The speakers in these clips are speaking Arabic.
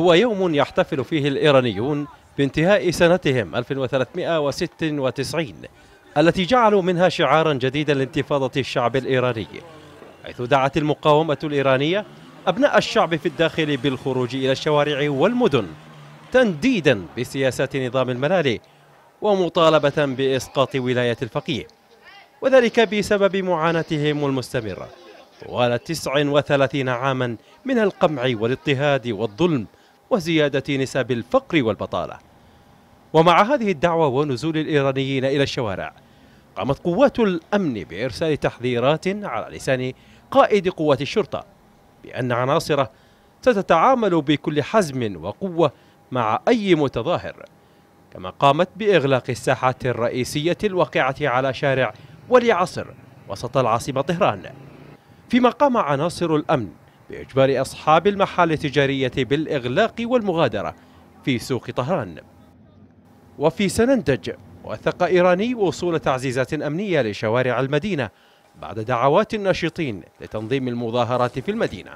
هو يوم يحتفل فيه الإيرانيون بانتهاء سنتهم 1396 التي جعلوا منها شعارا جديدا لانتفاضة الشعب الإيراني حيث دعت المقاومة الإيرانية أبناء الشعب في الداخل بالخروج إلى الشوارع والمدن تنديدا بسياسات نظام الملالي ومطالبة بإسقاط ولاية الفقيه وذلك بسبب معاناتهم المستمرة طوال 39 عاما من القمع والاضطهاد والظلم وزيادة نسب الفقر والبطالة ومع هذه الدعوة ونزول الإيرانيين إلى الشوارع قامت قوات الأمن بإرسال تحذيرات على لسان قائد قوات الشرطة بأن عناصره ستتعامل بكل حزم وقوة مع أي متظاهر كما قامت بإغلاق الساحات الرئيسية الواقعة على شارع ولي عصر وسط العاصمة طهران فيما قام عناصر الأمن بإجبار أصحاب المحال التجارية بالإغلاق والمغادرة في سوق طهران وفي سنندج وثق إيراني وصول تعزيزات أمنية لشوارع المدينة بعد دعوات الناشطين لتنظيم المظاهرات في المدينة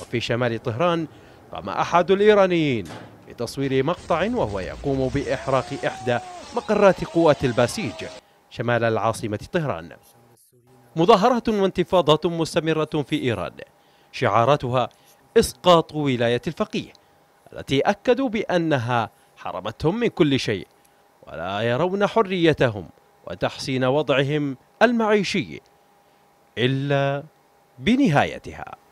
وفي شمال طهران قام أحد الإيرانيين بتصوير مقطع وهو يقوم بإحراق إحدى مقرات قوات الباسيج شمال العاصمة طهران مظاهرات وانتفاضات مستمرة في إيران شعاراتها إسقاط ولاية الفقيه التي أكدوا بأنها حرمتهم من كل شيء ولا يرون حريتهم وتحسين وضعهم المعيشي إلا بنهايتها